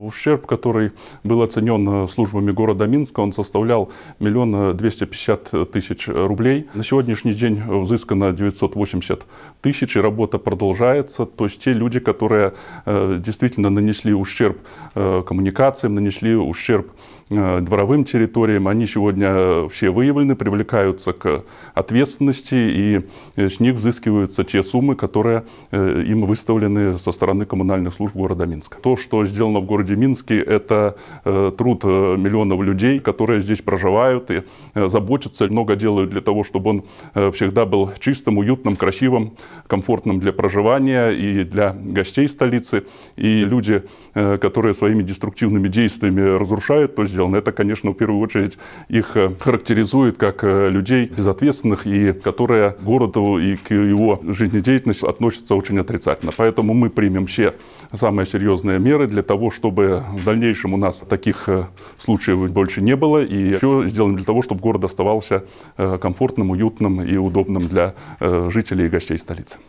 Ущерб, который был оценен э, службами города Минска, он составлял миллион э, двести пятьдесят тысяч рублей. На сегодняшний день взыскано 980 тысяч, и работа продолжается. То есть те люди, которые э, действительно нанесли ущерб коммуникациям, нанесли ущерб Э, дворовым территориям, они сегодня э, все выявлены, привлекаются к ответственности, и э, с них взыскиваются те суммы, которые им выставлены со стороны коммунальных служб города Минска. То, что сделано в городе Минске, это труд миллионов людей, которые здесь проживают и заботятся, много делают для того, чтобы он всегда был чистым, уютным, красивым, комфортным для проживания и для гостей столицы. И люди, которые своими деструктивными действиями разрушают, то есть сделано. Это, конечно, в первую очередь их э, характеризует как э, людей безответственных и которые городу и к его жизнедеятельности относятся очень отрицательно. Поэтому мы примем все самые серьезные меры для того, чтобы в дальнейшем у нас таких э, случаев больше не было. И еще сделаем для того, чтобы город оставался комфортным, уютным и удобным для жителей и гостей столицы.